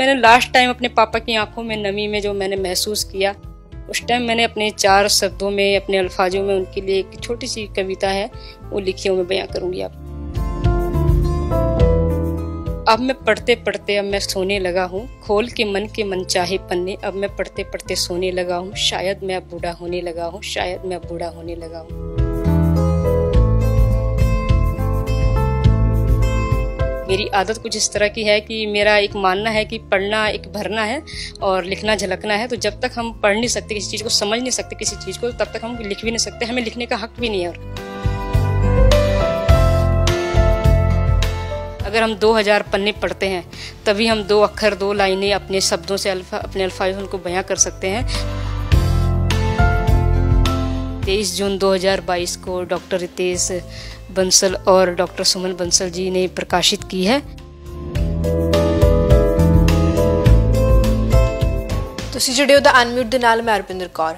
मैंने last time अपने पापा की आंखों में नमी में जो मैंने महसूस किया उस टाइम मैंने अपने चार शब्दों में अपने अल्फाजों में उनके लिए एक छोटी सी कविता है वो लिखी हूँ मैं बयां करूंगी आप अब मैं पढ़ते पढ़ते अब मैं सोने लगा हूँ खोल के मन के मन चाहे पन्ने अब मैं पढ़ते पढ़ते सोने लगा हूँ शायद मैं अब बूढ़ा होने लगा हूँ शायद मैं अब बूढ़ा होने लगा हूँ मेरी आदत कुछ इस तरह की है कि मेरा एक मानना है कि पढ़ना एक भरना है और लिखना झलकना है तो जब तक हम पढ़ नहीं सकते किसी चीज़ को समझ नहीं सकते किसी चीज़ को तब तक हम लिख भी नहीं सकते हमें लिखने का हक भी नहीं है अगर हम 2000 पन्ने पढ़ते हैं तभी हम दो अक्षर दो लाइनें अपने शब्दों से अल्फा अपने अल्फाज उनको बयां कर सकते हैं तेईस जून 2022 को डॉक्टर रितेश बंसल और डॉक्टर सुमन बंसल जी ने प्रकाशित की है ਤੁਸੀਂ ਜਿਹੜੇ ਉਹਦਾ ਅਨਮਿਊਟ ਦੇ ਨਾਲ ਮੈਂ ਅਰਪਿੰਦਰ ਕੌਰ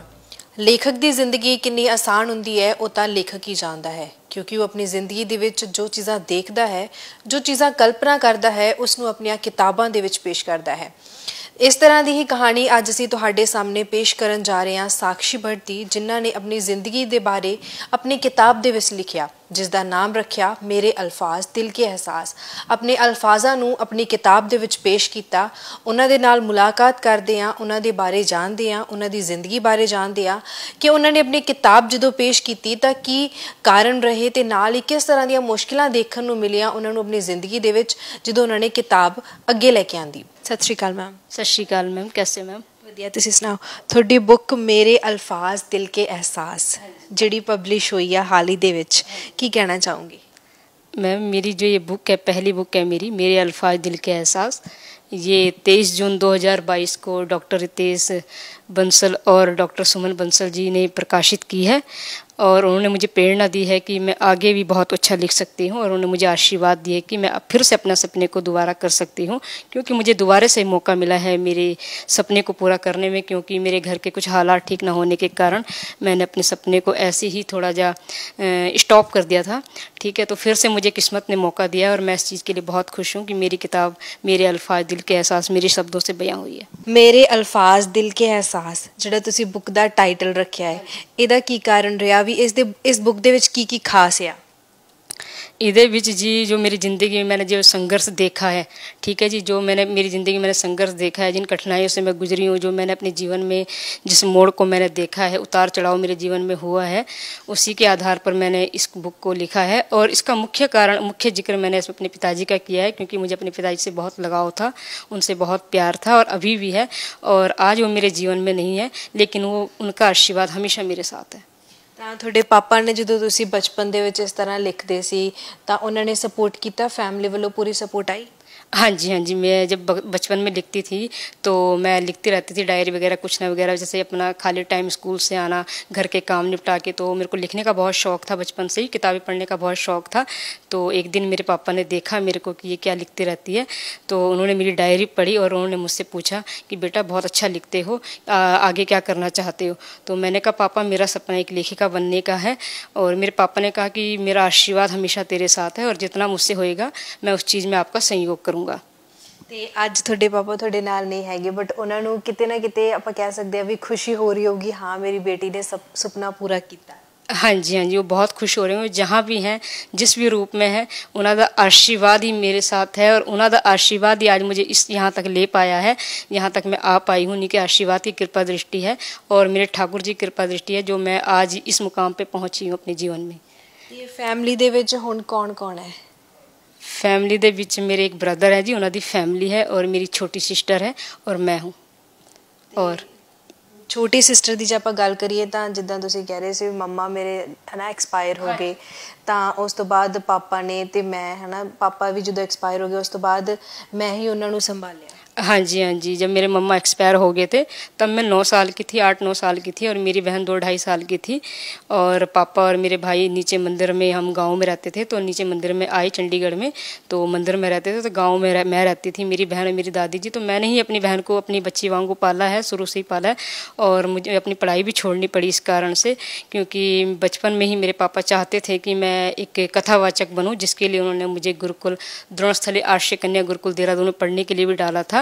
ਲੇਖਕ ਦੀ ਜ਼ਿੰਦਗੀ ਕਿੰਨੀ ਆਸਾਨ ਹੁੰਦੀ ਹੈ ਉਹ ਤਾਂ ਲੇਖਕ ਹੀ ਜਾਣਦਾ ਹੈ ਕਿਉਂਕਿ ਉਹ ਆਪਣੀ ਜ਼ਿੰਦਗੀ ਦੇ ਵਿੱਚ ਜੋ ਚੀਜ਼ਾਂ ਦੇਖਦਾ ਹੈ ਜੋ ਚੀਜ਼ਾਂ ਕਲਪਨਾ ਕਰਦਾ ਹੈ ਉਸ ਨੂੰ ਆਪਣੀਆਂ ਕਿਤਾਬਾਂ ਦੇ ਵਿੱਚ ਪੇਸ਼ ਕਰਦਾ ਹੈ ਇਸ ਤਰ੍ਹਾਂ ਦੀ ਹੀ ਕਹਾਣੀ ਅੱਜ ਅਸੀਂ ਤੁਹਾਡੇ ਸਾਹਮਣੇ ਪੇਸ਼ ਕਰਨ ਜਾ ਰਹੇ ਹਾਂ ਸਾਖੀ ਭਰਤੀ ਜਿਨ੍ਹਾਂ ਨੇ ਆਪਣੀ ਜ਼ਿੰਦਗੀ ਦੇ ਬਾਰੇ ਆਪਣੀ ਕਿਤਾਬ ਦੇ ਵਿੱਚ ਲਿਖਿਆ ਜਿਸ ਦਾ ਨਾਮ ਰੱਖਿਆ ਮੇਰੇ ਅਲਫਾਜ਼ ਦਿਲ ਕੇ ਅਹਿਸਾਸ ਆਪਣੇ ਅਲਫਾਜ਼ਾਂ ਨੂੰ ਆਪਣੀ ਕਿਤਾਬ ਦੇ ਵਿੱਚ ਪੇਸ਼ ਕੀਤਾ ਉਹਨਾਂ ਦੇ ਨਾਲ ਮੁਲਾਕਾਤ ਕਰਦੇ ਆ ਉਹਨਾਂ ਦੇ ਬਾਰੇ ਜਾਣਦੇ ਆ ਉਹਨਾਂ ਦੀ ਜ਼ਿੰਦਗੀ ਬਾਰੇ ਜਾਣਦੇ ਆ ਕਿ ਉਹਨਾਂ ਨੇ ਆਪਣੀ ਕਿਤਾਬ ਜਦੋਂ ਪੇਸ਼ ਕੀਤੀ ਤਾਂ ਕੀ ਕਾਰਨ ਰਹੇ ਤੇ ਨਾਲ ਹੀ ਕਿਸ ਤਰ੍ਹਾਂ ਦੀਆਂ ਮੁਸ਼ਕਲਾਂ ਦੇਖਣ ਨੂੰ ਮਿਲੀਆਂ ਉਹਨਾਂ ਨੂੰ ਆਪਣੀ ਜ਼ਿੰਦਗੀ ਦੇ ਵਿੱਚ ਜਦੋਂ ਉਹਨਾਂ ਨੇ ਕਿਤਾਬ ਅੱਗੇ ਲੈ ਕੇ ਆਂਦੀ ਸਤਿ ਸ਼੍ਰੀ ਅਕਾਲ ਮੈਮ ਸਤਿ ਸ਼੍ਰੀ ਅਕਾਲ ਮੈਮ ਕੈਸੇ ਮੈਮ ਵਧੀਆ ਤੁਸੀਂ ਸੁਣਾਓ ਤੁਹਾਡੀ ਬੁੱਕ ਮੇਰੇ ਅਲਫਾਜ਼ ਦਿਲ ਕੇ ਅਹਿਸਾਸ ਜਿਹੜੀ ਪਬਲਿਸ਼ ਹੋਈ ਆ ਹਾਲ ਹੀ ਦੇ ਵਿੱਚ ਕੀ ਕਹਿਣਾ ਚਾਹੂੰਗੀ मैम मेरी जो ये बुक है पहली बुक है मेरी मेरे अल्फाज दिल के एहसास ये 23 जून 2022 को डॉक्टर रितेश बंसल और डॉक्टर सुमन बंसल जी ने प्रकाशित की है और उन्होंने मुझे प्रेरणा दी है कि मैं आगे भी बहुत अच्छा लिख सकती हूँ और उन्होंने मुझे आशीर्वाद दिए कि मैं फिर से अपना सपने को दोबारा कर सकती हूँ क्योंकि मुझे दोबारा से मौका मिला है मेरे सपने को पूरा करने में क्योंकि मेरे घर के कुछ हालात ठीक ना होने के कारण मैंने अपने सपने को ऐसे ही थोड़ा जा स्टॉप कर दिया था ठीक है तो फिर से मुझे किस्मत ने मौका दिया और मैं इस चीज़ के लिए बहुत खुश हूँ कि मेरी किताब मेरे अल्फाज दिल के एहसास मेरे शब्दों से बयां हुई है मेरे अल्फाज दिल के एहसास जरा तुम बुक ਦਾ टाइटल ਰੱਖਿਆ है ਇਹਦਾ की कारण रहा भी इस दे इस बुक दे विच की की खास है ਇਹਦੇ जी जो मेरी ज़िंदगी में मैंने जो संघर्ष देखा है ठीक है जी जो मैंने मेरी ज़िंदगी में मैंने संघर्ष देखा है जिन कठिनाइयों से मैं गुजरी हूँ जो मैंने अपने जीवन में जिस मोड़ को मैंने देखा है उतार चढ़ाव मेरे जीवन में हुआ है उसी के आधार पर मैंने इस बुक को लिखा है और इसका मुख्य कारण मुख्य जिक्र मैंने इसमें अपने पिताजी का किया है क्योंकि मुझे अपने पिताजी से बहुत लगाव था उनसे बहुत प्यार था और अभी भी है और आज वो मेरे जीवन में नहीं है लेकिन वो उनका आशीर्वाद हमेशा मेरे साथ है ਤਾਂ ਤੁਹਾਡੇ ਪਾਪਾ ਨੇ ਜਦੋਂ ਤੁਸੀਂ ਬਚਪਨ ਦੇ ਵਿੱਚ ਇਸ ਤਰ੍ਹਾਂ ਲਿਖਦੇ ਸੀ ਤਾਂ ਉਹਨਾਂ ਨੇ ਸਪੋਰਟ ਕੀਤਾ ਫੈਮਿਲੀ ਵੱਲੋਂ ਪੂਰੀ ਸਪੋਰਟ ਆਈ हाँ जी हाँ जी मैं जब बचपन में लिखती थी तो मैं लिखती रहती थी डायरी वगैरह कुछ ना वगैरह जैसे अपना खाली टाइम स्कूल से आना घर के काम निपटा के तो मेरे को लिखने का बहुत शौक़ था बचपन से ही किताबें पढ़ने का बहुत शौक़ था तो एक दिन मेरे पापा ने देखा मेरे को कि ये क्या लिखती रहती है तो उन्होंने मेरी डायरी पढ़ी और उन्होंने मुझसे पूछा कि बेटा बहुत अच्छा लिखते हो आ, आगे क्या करना चाहते हो तो मैंने कहा पापा मेरा सपना एक लेखिका बनने का है और मेरे पापा ने कहा कि मेरा आशीर्वाद हमेशा तेरे साथ है और जितना मुझसे होएगा मैं उस चीज़ में आपका सहयोग करूँगा ਚਾਹੂੰਗਾ ਤੇ ਅੱਜ ਤੁਹਾਡੇ ਪਾਪਾ ਤੁਹਾਡੇ ਨਾਲ ਨਹੀਂ ਹੈਗੇ ਬਟ ਉਹਨਾਂ ਨੂੰ ਕਿਤੇ ਨਾ ਕਿਤੇ ਆਪਾਂ ਕਹਿ ਸਕਦੇ ਆ ਵੀ ਖੁਸ਼ੀ ਹੋ ਰਹੀ ਹੋਗੀ ਹਾਂ ਮੇਰੀ ਬੇਟੀ ਨੇ ਸੁਪਨਾ ਪੂਰਾ ਕੀਤਾ हाँ जी हाँ जी वो बहुत खुश हो रहे हैं जहाँ भी हैं जिस भी रूप में है उन्हों का आशीर्वाद ही मेरे साथ है और उन्हों का आशीर्वाद ही आज मुझे इस यहाँ तक ले पाया है यहाँ तक मैं आ पाई हूँ उनके आशीर्वाद की कृपा दृष्टि है और मेरे ठाकुर जी कृपा दृष्टि है जो मैं आज इस मुकाम पे पहुँची हूँ अपने जीवन में ये फैमिली दे विच कौन कौन है ਫੈਮਿਲੀ ਦੇ ਵਿੱਚ ਮੇਰੇ ਇੱਕ ਬ੍ਰਦਰ ਹੈ ਜੀ ਉਹਨਾਂ ਦੀ ਫੈਮਿਲੀ ਹੈ ਔਰ ਮੇਰੀ ਛੋਟੀ ਸਿਸਟਰ ਹੈ ਔਰ ਮੈਂ ਹੂੰ ਔਰ ਛੋਟੀ ਸਿਸਟਰ ਦੀ ਜੇ ਆਪਾਂ ਗੱਲ ਕਰੀਏ ਤਾਂ ਜਿੱਦਾਂ ਤੁਸੀਂ ਕਹਿ ਰਹੇ ਸੀ ਮੰਮਾ ਮੇਰੇ ਹਨਾ ਐਕਸਪਾਇਰ ਹੋ ਗਏ ਤਾਂ ਉਸ ਤੋਂ ਬਾਅਦ ਪਾਪਾ ਨੇ ਤੇ ਮੈਂ ਹਨਾ ਪਾਪਾ ਵੀ ਜਦੋਂ ਐਕਸਪਾਇਰ ਹੋ ਗਏ ਉਸ ਤੋਂ ਬਾਅਦ ਮੈਂ ਹੀ ਉਹਨਾਂ ਨੂੰ ਸੰਭਾਲਿਆ हाँ जी हाँ जी जब मेरे मम्मा एक्सपायर हो गए थे तब मैं नौ साल की थी आठ नौ साल की थी और मेरी बहन दो ढाई साल की थी और पापा और मेरे भाई नीचे मंदिर में हम गांव में रहते थे तो नीचे मंदिर में आए चंडीगढ़ में तो मंदिर में रहते थे तो गांव में रह, मैं रहती थी मेरी बहन और मेरी दादी जी तो मैंने ही अपनी बहन को अपनी बच्ची वाँग को पाला है शुरू से ही पाला है और मुझे अपनी पढ़ाई भी छोड़नी पड़ी इस कारण से क्योंकि बचपन में ही मेरे पापा चाहते थे कि मैं एक कथावाचक बनूँ जिसके लिए उन्होंने मुझे गुरुकुल द्रोणस्थली आर्ष्य कन्या गुरुकुल देहरादून में पढ़ने के लिए भी डाला था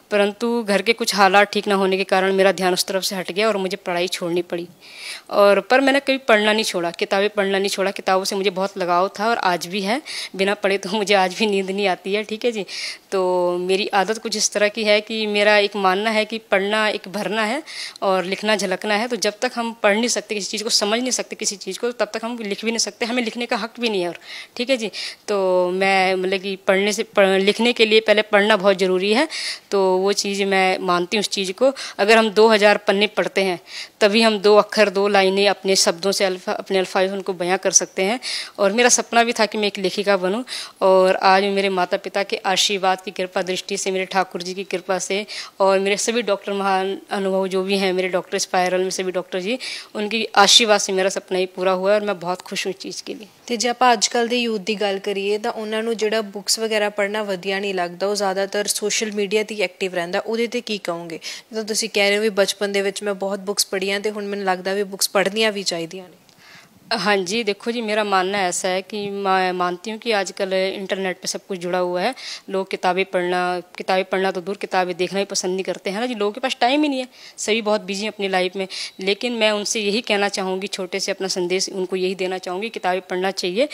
परंतु घर के कुछ हालात ठीक ना होने के कारण मेरा ध्यान उस तरफ से हट गया और मुझे पढ़ाई छोड़नी पड़ी और पर मैंने कभी पढ़ना नहीं छोड़ा किताबें पढ़ना नहीं छोड़ा किताबों से मुझे बहुत लगाव था और आज भी है बिना पढ़े तो मुझे आज भी नींद नहीं आती है ठीक है जी तो मेरी आदत कुछ इस तरह की है कि मेरा एक मानना है कि पढ़ना एक भरना है और लिखना झलकना है तो जब तक हम पढ़ नहीं सकते किसी चीज़ को समझ नहीं सकते किसी चीज़ को तब तक हम लिख भी नहीं सकते हमें लिखने का हक भी नहीं है और ठीक है जी तो मैं मतलब कि पढ़ने से लिखने के लिए पहले पढ़ना बहुत ज़रूरी है तो वो चीज़ मैं मानती हूँ उस चीज़ को अगर हम दो हज़ार पन्ने पढ़ते हैं तभी हम दो अक्षर दो लाइनें अपने शब्दों से अल्फा अपने अल्फाज उनको बयां कर सकते हैं और मेरा सपना भी था कि मैं एक लेखिका बनूँ और आज मेरे माता पिता के आशीर्वाद की कृपा दृष्टि से मेरे ठाकुर जी की कृपा से और मेरे सभी डॉक्टर महान अनुभव जो भी हैं मेरे डॉक्टर स्पायरल में सभी डॉक्टर जी उनकी आशीर्वाद से मेरा सपना ही पूरा हुआ और मैं बहुत खुश हूँ इस चीज़ के लिए ਤੇ ਜੇ ਆਪਾਂ ਅੱਜਕੱਲ ਦੇ ਯੂਥ ਦੀ ਗੱਲ ਕਰੀਏ ਤਾਂ ਉਹਨਾਂ ਨੂੰ ਜਿਹੜਾ ਬੁੱਕਸ ਵਗੈਰਾ ਪੜ੍ਹਨਾ ਵਧੀਆ ਨਹੀਂ ਲੱਗਦਾ ਉਹ ਜ਼ਿਆਦਾਤਰ ਸੋਸ਼ਲ ਮੀਡੀਆ ਤੇ ਐਕਟਿਵ ਰਹਿੰਦਾ ਉਹਦੇ ਤੇ ਕੀ ਕਹੋਗੇ ਜਦੋਂ ਤੁਸੀਂ ਕਹਿ ਰਹੇ ਹੋ ਵੀ ਬਚਪਨ ਦੇ ਵਿੱਚ ਮੈਂ ਬਹੁਤ ਬੁੱਕਸ ਪੜ੍ਹੀਆਂ ਤੇ ਹੁਣ ਮੈਨੂੰ ਲੱਗਦਾ ਵੀ ਬੁੱਕਸ ਪੜ੍ਹਨੀਆਂ ਵੀ ਚਾਹੀਦੀਆਂ ਨੇ हाँ जी देखो जी मेरा मानना ऐसा है कि मैं मानती हूँ कि आजकल इंटरनेट पे सब कुछ जुड़ा हुआ है लोग किताबें पढ़ना किताबें पढ़ना तो दूर किताबें देखना ही पसंद नहीं करते हैं ना जी लोगों के पास टाइम ही नहीं है सभी बहुत बिजी हैं अपनी लाइफ में लेकिन मैं उनसे यही कहना चाहूँगी छोटे से अपना संदेश उनको यही देना चाहूँगी किताबें पढ़ना चाहिए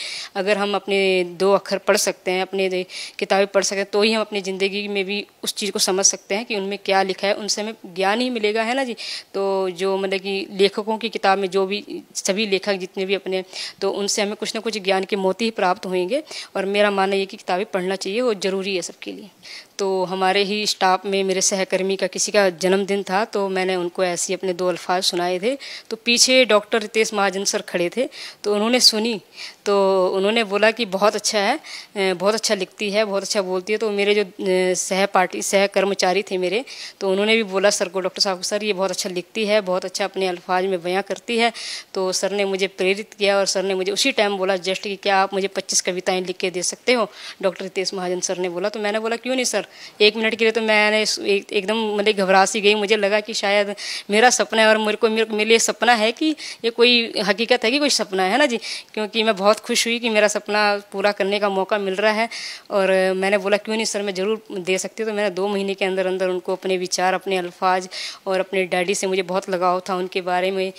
अगर हम अपने दो अखर पढ़ सकते हैं अपने किताबें पढ़ सकते हैं तो ही हम अपनी ज़िंदगी में भी उस चीज़ को समझ सकते हैं कि उनमें क्या लिखा है उनसे हमें ज्ञान ही मिलेगा है ना जी तो जो मतलब कि लेखकों की किताब में जो भी सभी लेखक जितने भी अपने तो उनसे हमें कुछ ना कुछ ज्ञान के मोती ही प्राप्त होंगे और मेरा मानना ये कि किताबें पढ़ना चाहिए वो ज़रूरी है सबके लिए तो हमारे ही स्टाफ में मेरे सहकर्मी का किसी का जन्मदिन था तो मैंने उनको ऐसे अपने दो अल्फाज सुनाए थे तो पीछे डॉक्टर रितेश महाजन सर खड़े थे तो उन्होंने सुनी तो उन्होंने बोला कि बहुत अच्छा है बहुत अच्छा लिखती है बहुत अच्छा बोलती है तो मेरे जो सहपाठी सहकर्मचारी थे मेरे तो उन्होंने भी बोला सर को डॉक्टर साहब सर ये बहुत अच्छा लिखती है बहुत अच्छा अपने अल्फाज में बयाँ करती है तो सर ने मुझे प्रेरित किया और सर ने मुझे उसी टाइम बोला जस्ट कि क्या आप मुझे पच्चीस कविताएँ लिख के दे सकते हो डॉक्टर रितेश महाजन सर ने बोला तो मैंने बोला क्यों नहीं सर एक मिनट के लिए तो मैंने एक, एकदम मतलब घबरा सी गई मुझे लगा कि शायद मेरा सपना है और मेरे को मेरे, मेरे लिए सपना है कि ये कोई हकीकत है कि कोई सपना है ना जी क्योंकि मैं बहुत खुश हुई कि मेरा सपना पूरा करने का मौका मिल रहा है और मैंने बोला क्यों नहीं सर मैं ज़रूर दे सकती हूँ तो मैंने दो महीने के अंदर अंदर उनको अपने विचार अपने अल्फाज और अपने डैडी से मुझे बहुत लगाव था उनके बारे में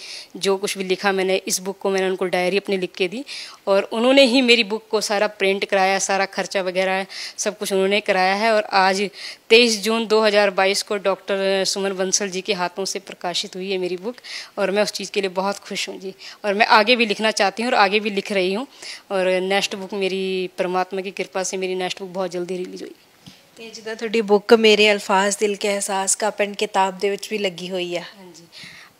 जो कुछ भी लिखा मैंने इस बुक को मैंने उनको डायरी अपनी लिख के दी और उन्होंने ही मेरी बुक को सारा प्रिंट कराया सारा खर्चा वगैरह सब कुछ उन्होंने कराया है और आज 23 जून 2022 को डॉक्टर सुमन बंसल जी के हाथों से प्रकाशित हुई है मेरी बुक और मैं उस चीज़ के लिए बहुत खुश हूँ जी और मैं आगे भी लिखना चाहती हूँ और आगे भी लिख रही हूँ और नेक्स्ट बुक मेरी परमात्मा की कृपा से मेरी नेक्स्ट बुक बहुत जल्दी रिलीज हुई जिदा थोड़ी बुक मेरे अल्फाज दिल के एहसास का पेंट किताब भी लगी हुई है हाँ जी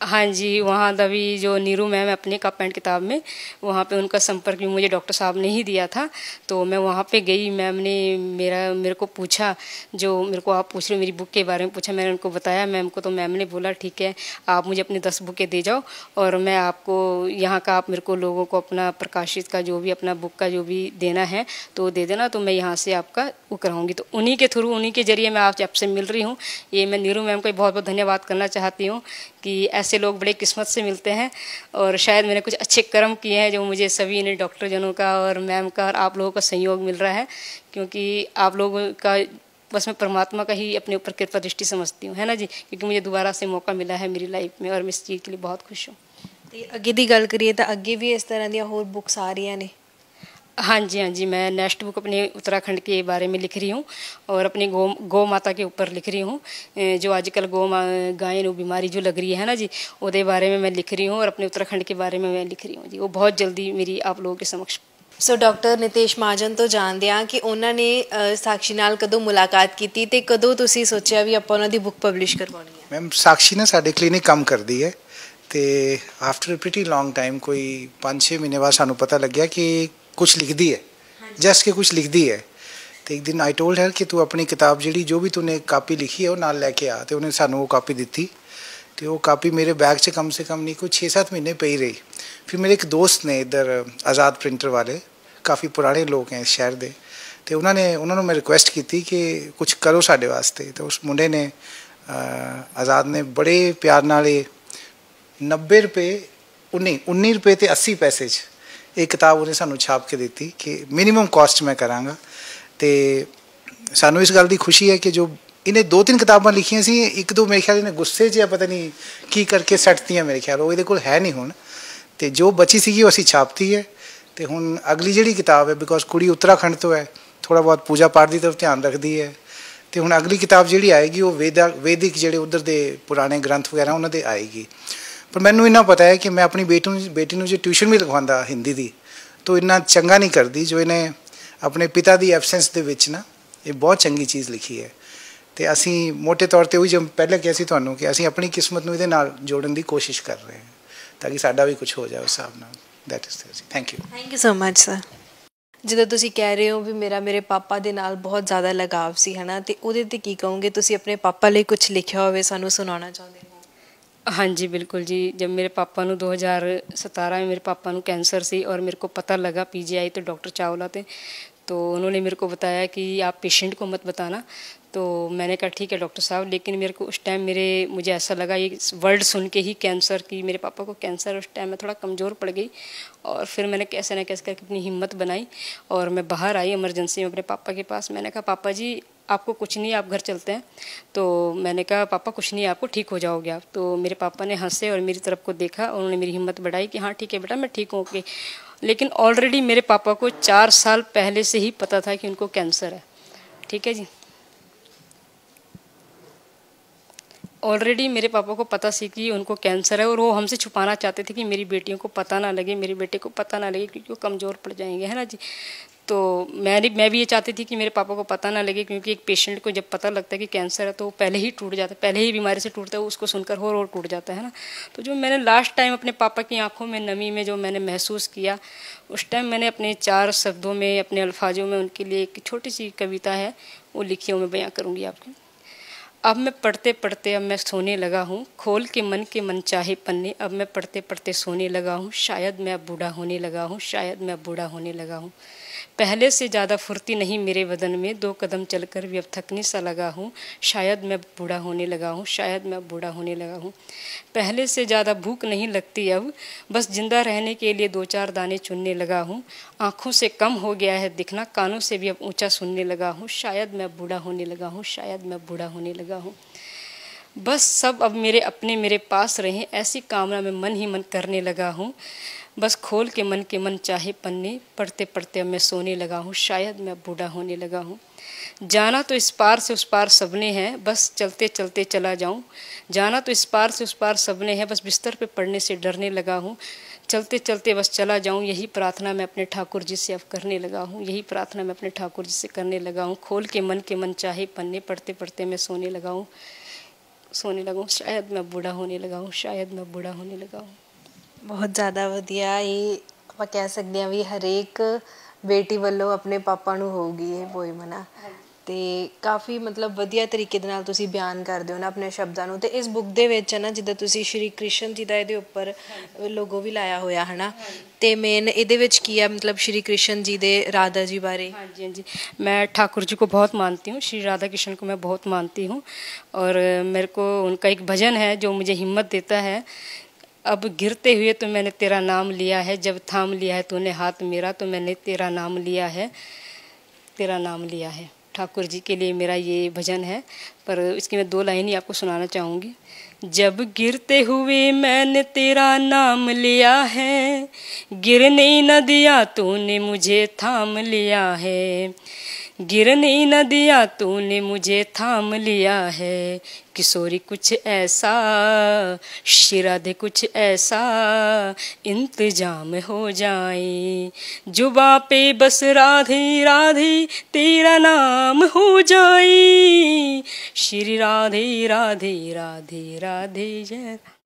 हाँ जी वहाँ दबी जो नीरू मैम अपने कप एंड किताब में वहाँ पे उनका संपर्क भी मुझे डॉक्टर साहब ने ही दिया था तो मैं वहाँ पे गई मैम ने मेरा मेरे को पूछा जो मेरे को आप पूछ रहे हो मेरी बुक के बारे में पूछा मैंने उनको बताया मैम को तो मैम ने बोला ठीक है आप मुझे अपनी दस बुकें दे जाओ और मैं आपको यहाँ का आप मेरे को लोगों को अपना प्रकाशित का जो भी अपना बुक का जो भी देना है तो दे देना तो मैं यहाँ से आपका वो कराऊँगी तो उन्हीं के थ्रू उन्हीं के जरिए मैं आप आपसे मिल रही हूँ ये मैं नीरू मैम का बहुत बहुत धन्यवाद करना चाहती हूँ कि ऐसा ऐसे लोग बड़े किस्मत से मिलते हैं और शायद मैंने कुछ अच्छे कर्म किए हैं जो मुझे सभी ने डॉक्टर जनों का और मैम का और आप लोगों का सहयोग मिल रहा है क्योंकि आप लोगों का बस मैं परमात्मा का ही अपने ऊपर कृपा दृष्टि समझती हूँ है ना जी क्योंकि मुझे दोबारा से मौका मिला है मेरी लाइफ में और मैं इस चीज़ के लिए बहुत खुश हूँ तो अगे की गल करिए तो अगे भी इस तरह दुक्स आ रही ने हाँ जी हाँ जी मैं नेक्स्ट बुक अपने उत्तराखंड के बारे में लिख रही हूँ और अपने गौ गौ माता के ऊपर लिख रही हूँ जो अजकल गौ गाय नु बीमारी जो लग रही है ना जी ਉਹਦੇ बारे में मैं लिख रही हूँ और अपने उत्तराखंड के बारे में मैं लिख रही हूँ जी वो बहुत जल्दी मेरी आप लोगों के समक्ष ਸੋ ਡਾਕਟਰ ਨਿਤੇਸ਼ ਮਾਜਨ ਤੋਂ ਜਾਣਦੇ ਆ ਕਿ ਉਹਨਾਂ ਨੇ कदों मुलाकात की ਮੁਲਾਕਾਤ ਕੀਤੀ ਤੇ ਕਦੋਂ ਤੁਸੀਂ ਸੋਚਿਆ ਵੀ ਆਪਾਂ ਉਹਨਾਂ ਦੀ ਬੁੱਕ ਪਬਲਿਸ਼ ਕਰਵਾਉਣੀ ਹੈ ਮੈਮ ਸਾਖੀ ਨਾ ਸਾਡੇ ਕਲੀਨਿਕ ਕੰਮ ਕਰਦੀ ਹੈ ਤੇ ਆਫਟਰ ਪ੍ਰੀਟੀ ਲੌਂਗ ਟਾਈਮ ਕੋਈ 5-6 ਮਹੀਨੇ ਬਾਅਦ ਸਾਨੂੰ ਪਤਾ ਲੱਗਿਆ ਕਿ कुछ लिख दी है हाँ जस्ट के कुछ लिख दी है तो एक दिन आई टोल्ड है कि तू अपनी किताब जी जो भी तूने कापी लिखी है वो नाल लैके आ तो उन्हें सानू वो कापी दी तो वो कापी मेरे बैग से कम से कम नहीं कुछ छः सात महीने पी रही फिर मेरे एक दोस्त ने इधर आज़ाद प्रिंटर वाले काफ़ी पुराने लोग हैं इस शहर के तो उन्होंने उन्होंने मैं रिक्वेस्ट की कि कुछ करो साढ़े वास्ते तो उस मुंडे ने आज़ाद ने बड़े प्यार नब्बे रुपये उन्नी उन्नी रुपये तो अस्सी पैसे ਇਹ ਕਿਤਾਬ ਉਹਨੇ ਸਾਨੂੰ ਛਾਪ ਕੇ ਦਿੱਤੀ ਕਿ ਮਿਨੀਮਮ ਕਾਸਟ ਮੈਂ ਕਰਾਂਗਾ ਤੇ ਸਾਨੂੰ ਇਸ ਗੱਲ ਦੀ ਖੁਸ਼ੀ ਹੈ ਕਿ ਜੋ ਇਹਨੇ ਦੋ ਤਿੰਨ ਕਿਤਾਬਾਂ ਲਿਖੀਆਂ ਸੀ ਇੱਕ ਦੋ ਮੇਰੇ ਖਿਆਲ ਇਹਨੇ ਗੁੱਸੇ 'ਚ ਜਾਂ ਪਤਾ ਨਹੀਂ ਕੀ ਕਰਕੇ ਸੱਟਤੀਆਂ ਮੇਰੇ ਖਿਆਲ ਉਹ ਇਹਦੇ ਕੋਲ ਹੈ ਨਹੀਂ ਹੁਣ ਤੇ ਜੋ ਬਚੀ ਸੀਗੀ ਉਹ ਅਸੀਂ ਛਾਪਤੀ ਹੈ ਤੇ ਹੁਣ ਅਗਲੀ ਜਿਹੜੀ ਕਿਤਾਬ ਹੈ ਬਿਕੋਜ਼ ਕੁੜੀ ਉੱਤਰਾਖੰਡ ਤੋਂ ਹੈ ਥੋੜਾ ਬਹੁਤ ਪੂਜਾ ਪਾਠ ਦੀ ਤਰਫ ਧਿਆਨ ਰੱਖਦੀ ਹੈ ਤੇ ਹੁਣ ਅਗਲੀ ਕਿਤਾਬ ਜਿਹੜੀ ਆਏਗੀ ਉਹ ਵੇਦਿਕ ਜਿਹੜੇ ਉਧਰ ਦੇ ਪੁਰਾਣੇ ਗ੍ਰੰਥ ਵਗੈਰਾ ਉਹਨਾਂ ਦੇ ਆਏਗੀ ਪਰ ਮੈਨੂੰ ਇਹਨਾਂ ਪਤਾ ਹੈ ਕਿ ਮੈਂ ਆਪਣੀ ਬੇਟੀ ਨੂੰ ਬੇਟੀ ਨੂੰ ਜੇ ਟਿਊਸ਼ਨ ਵੀ ਲਗਵਾਉਂਦਾ ਹਿੰਦੀ ਦੀ ਤਾਂ ਇਹਨਾਂ ਚੰਗਾ ਨਹੀਂ ਕਰਦੀ ਜੋ ਇਹਨੇ ਆਪਣੇ ਪਿਤਾ ਦੀ ਐਬਸੈਂਸ ਦੇ ਵਿੱਚ ਨਾ ਇਹ ਬਹੁਤ ਚੰਗੀ ਚੀਜ਼ ਲਿਖੀ ਹੈ ਤੇ ਅਸੀਂ ਮੋٹے ਤੌਰ ਤੇ ਉਹ ਜਿਵੇਂ ਪਹਿਲਾਂ ਕਿਹਾ ਸੀ ਤੁਹਾਨੂੰ ਕਿ ਅਸੀਂ ਆਪਣੀ ਕਿਸਮਤ ਨੂੰ ਇਹਦੇ ਨਾਲ ਜੋੜਨ ਦੀ ਕੋਸ਼ਿਸ਼ ਕਰ ਰਹੇ ਹਾਂ ਤਾਂ ਕਿ ਸਾਡਾ ਵੀ ਕੁਝ ਹੋ ਜਾਵੇ ਉਸ ਹਿਸਾਬ ਨਾਲ that is thank you thank you so much sir ਜਿਦੋਂ ਤੁਸੀਂ ਕਹਿ ਰਹੇ ਹੋ ਵੀ ਮੇਰਾ ਮੇਰੇ ਪਾਪਾ ਦੇ ਨਾਲ ਬਹੁਤ ਜ਼ਿਆਦਾ ਲਗਾਵ ਸੀ ਹਨਾ ਤੇ ਉਹਦੇ ਤੇ ਕੀ ਕਹੋਗੇ ਤੁਸੀਂ ਆਪਣੇ ਪਾਪਾ ਲਈ ਕੁਝ ਲਿਖਿਆ ਹੋਵੇ ਸਾਨੂੰ ਸੁਣਾਉਣਾ ਚਾਹੁੰਦੇ ਹੋ हाँ जी बिल्कुल जी जब मेरे पापा हज़ार 2017 में मेरे पापा ਨੂੰ कैंसर से और मेरे को पता लगा पीजीआई तो डॉक्टर चावला थे तो उन्होंने मेरे को बताया कि आप पेशेंट को मत बताना तो मैंने कहा ठीक है डॉक्टर साहब लेकिन मेरे को उस टाइम मेरे मुझे ऐसा लगा ये वर्ड सुन के ही कैंसर की मेरे पापा को कैंसर उस टाइम में थोड़ा कमज़ोर पड़ गई और फिर मैंने कैसे ना कैसे करके अपनी हिम्मत बनाई और मैं बाहर आई इमरजेंसी में अपने पापा के पास मैंने कहा पापा जी आपको कुछ नहीं आप घर चलते हैं तो मैंने कहा पापा कुछ नहीं आपको ठीक हो जाओगे आप तो मेरे पापा ने हंसे और मेरी तरफ को देखा और उन्होंने मेरी हिम्मत बढ़ाई कि हाँ ठीक है बेटा मैं ठीक हूँ ओके लेकिन ऑलरेडी मेरे पापा को चार साल पहले से ही पता था कि उनको कैंसर है ठीक है जी ऑलरेडी मेरे पापा को पता सी कि उनको कैंसर है और वो हमसे छुपाना चाहते थे कि मेरी बेटियों को पता ना लगे मेरे बेटे को पता ना लगे क्योंकि वो कमज़ोर पड़ जाएंगे है ना जी तो मैं मैं भी ये चाहती थी कि मेरे पापा को पता ना लगे क्योंकि एक पेशेंट को जब पता लगता है कि कैंसर है तो वो पहले ही टूट जाता है पहले ही बीमारी से टूटता है उसको सुनकर और और टूट जाता है ना तो जो मैंने लास्ट टाइम अपने पापा की आंखों में नमी में जो मैंने महसूस किया उस टाइम मैंने अपने चार शब्दों में अपने अल्फाजों में उनके लिए एक छोटी सी कविता है वो लिखी मैं बयाँ करूँगी आपकी अब मैं पढ़ते पढ़ते अब मैं सोने लगा हूँ खोल के मन के मन चाहे पन्ने अब मैं पढ़ते पढ़ते सोने लगा हूँ शायद मैं अब बूढ़ा होने लगा हूँ शायद मैं अब बूढ़ा होने लगा हूँ पहले से ज़्यादा फुर्ती नहीं मेरे बदन में दो कदम चलकर भी अब थकने सा लगा हूँ शायद मैं बूढ़ा होने लगा हूँ शायद मैं बूढ़ा होने लगा हूँ पहले से ज़्यादा भूख नहीं लगती अब बस ज़िंदा रहने के लिए दो चार दाने चुनने लगा हूँ आँखों से कम हो गया है दिखना कानों से भी अब ऊँचा सुनने लगा हूँ शायद मैं बूढ़ा होने लगा हूँ शायद मैं बूढ़ा होने लगा हूँ बस सब अब मेरे अपने मेरे पास रहें ऐसी कामना में मन ही मन करने लगा हूँ बस खोल के मन के मन चाहे पन्ने पढ़ते पढ़ते अब मैं सोने लगा हूँ शायद मैं बूढ़ा होने लगा हूँ जाना तो इस पार से उस पार सबने हैं बस चलते चलते चला जाऊँ जाना तो इस पार से उस पार सबने हैं बस बिस्तर पे पढ़ने से डरने लगा हूँ चलते चलते बस चला जाऊँ यही प्रार्थना मैं अपने ठाकुर जी से अब करने लगा हूँ यही प्रार्थना मैं अपने ठाकुर जी से करने लगा हूँ खोल के मन के मन चाहे पन्ने पढ़ते पढ़ते मैं सोने लगाऊँ सोने लगाऊँ शायद मैं बूढ़ा होने लगा हूँ शायद मैं बूढ़ा होने लगा हूँ ਬਹੁਤ ਜ਼ਿਆਦਾ ਵਧੀਆ ਇਹ ਆਪਾਂ ਕਹਿ ਸਕਦੇ ਹਾਂ ਵੀ ਹਰੇਕ ਬੇਟੀ ਵੱਲੋਂ ਆਪਣੇ ਪਾਪਾ ਨੂੰ ਹੋਊਗੀ ਇਹ ਪੋਇਮ ਨਾ ਤੇ ਕਾਫੀ ਮਤਲਬ ਵਧੀਆ ਤਰੀਕੇ ਦੇ ਨਾਲ ਤੁਸੀਂ ਬਿਆਨ ਕਰਦੇ ਹੋ ਨਾ ਆਪਣੇ ਸ਼ਬਦਾਂ ਨੂੰ ਤੇ ਇਸ ਬੁੱਕ ਦੇ ਵਿੱਚ ਹੈ ਨਾ ਜਿੱਦਾਂ ਤੁਸੀਂ ਸ਼੍ਰੀ ਕ੍ਰਿਸ਼ਨ ਜੀ ਦਾ ਇਹਦੇ ਉੱਪਰ ਲੋਗੋ ਵੀ ਲਾਇਆ ਹੋਇਆ ਹੈ ਨਾ ਤੇ ਮੇਨ ਇਹਦੇ ਵਿੱਚ ਕੀ ਹੈ ਮਤਲਬ ਸ਼੍ਰੀ ਕ੍ਰਿਸ਼ਨ ਜੀ ਦੇ ਰਾਧਾ ਜੀ ਬਾਰੇ ਹਾਂਜੀ ਹਾਂਜੀ ਮੈਂ ਜੀ ਕੋ ਬਹੁਤ बहुत ਹਾਂ ਸ਼੍ਰੀ ਰਾਧਾ ਕ੍ਰਿਸ਼ਨ ਕੋ ਮੈਂ ਬਹੁਤ बहुत ਹਾਂ ਔਰ ਮੇਰੇ ਕੋ को ਦਾ ਇੱਕ ਭਜਨ ਹੈ ਜੋ ਮੈਨੂੰ ਹਿੰਮਤ ਦਿੰਦਾ ਹੈ अब गिरते हुए तो मैंने तेरा नाम लिया है जब थाम लिया है तूने हाथ मेरा तो मैंने तेरा नाम लिया है तेरा नाम लिया है ठाकुर जी के लिए मेरा ये भजन है पर इसकी मैं दो लाइन ही आपको सुनाना चाहूँगी जब गिरते हुए मैंने तेरा नाम लिया है गिरने न दिया तूने मुझे थाम लिया है नहीं न दिया तूने मुझे थाम लिया है किशोरी कुछ ऐसा शिराधे कुछ ऐसा इंतजाम हो जाए जुबा पे बस राधे राधे तेरा नाम हो जाए श्री राधे राधे राधे राधे जय